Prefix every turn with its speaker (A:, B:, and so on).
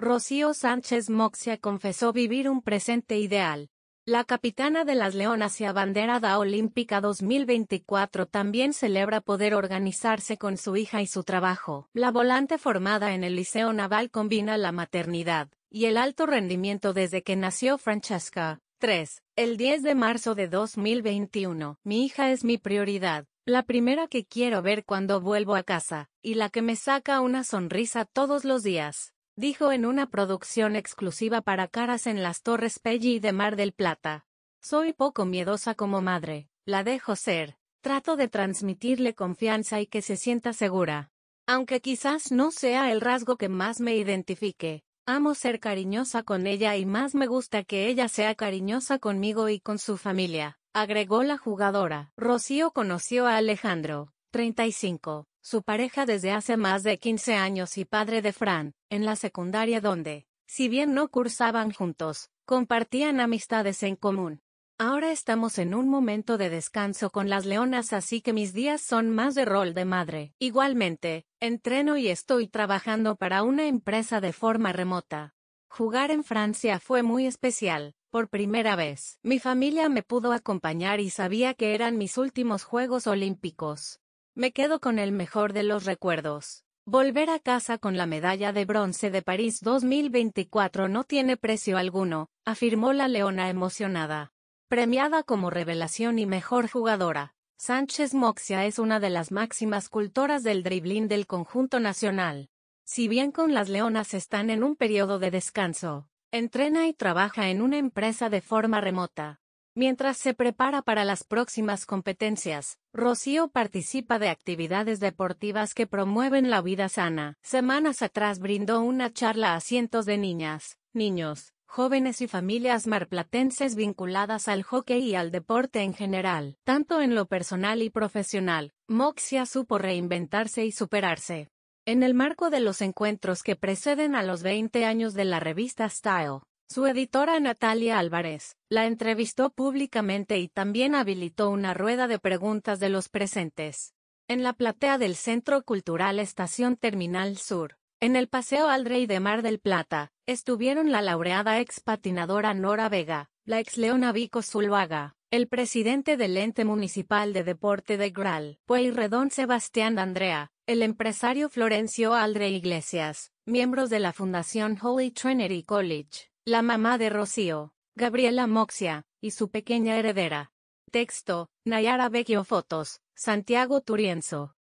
A: Rocío Sánchez Moxia confesó vivir un presente ideal. La capitana de las Leonas y abanderada olímpica 2024 también celebra poder organizarse con su hija y su trabajo. La volante formada en el Liceo Naval combina la maternidad y el alto rendimiento desde que nació Francesca. 3. El 10 de marzo de 2021. Mi hija es mi prioridad, la primera que quiero ver cuando vuelvo a casa, y la que me saca una sonrisa todos los días dijo en una producción exclusiva para Caras en las Torres Pelli de Mar del Plata. Soy poco miedosa como madre, la dejo ser, trato de transmitirle confianza y que se sienta segura. Aunque quizás no sea el rasgo que más me identifique, amo ser cariñosa con ella y más me gusta que ella sea cariñosa conmigo y con su familia, agregó la jugadora. Rocío conoció a Alejandro, 35 su pareja desde hace más de 15 años y padre de Fran, en la secundaria donde, si bien no cursaban juntos, compartían amistades en común. Ahora estamos en un momento de descanso con las leonas así que mis días son más de rol de madre. Igualmente, entreno y estoy trabajando para una empresa de forma remota. Jugar en Francia fue muy especial, por primera vez. Mi familia me pudo acompañar y sabía que eran mis últimos Juegos Olímpicos. Me quedo con el mejor de los recuerdos. Volver a casa con la medalla de bronce de París 2024 no tiene precio alguno, afirmó la leona emocionada. Premiada como revelación y mejor jugadora, Sánchez Moxia es una de las máximas cultoras del driblín del conjunto nacional. Si bien con las leonas están en un periodo de descanso, entrena y trabaja en una empresa de forma remota. Mientras se prepara para las próximas competencias, Rocío participa de actividades deportivas que promueven la vida sana. Semanas atrás brindó una charla a cientos de niñas, niños, jóvenes y familias marplatenses vinculadas al hockey y al deporte en general. Tanto en lo personal y profesional, Moxia supo reinventarse y superarse. En el marco de los encuentros que preceden a los 20 años de la revista Style, su editora Natalia Álvarez la entrevistó públicamente y también habilitó una rueda de preguntas de los presentes. En la platea del Centro Cultural Estación Terminal Sur, en el Paseo Aldrey de Mar del Plata, estuvieron la laureada ex patinadora Nora Vega, la ex Leona Vico Zuluaga, el presidente del ente municipal de deporte de Gral, Pueyrredón Sebastián Andrea, el empresario Florencio Aldrey Iglesias, miembros de la Fundación Holy Trinity College la mamá de Rocío, Gabriela Moxia, y su pequeña heredera. Texto, Nayara Becchio Fotos, Santiago Turienzo.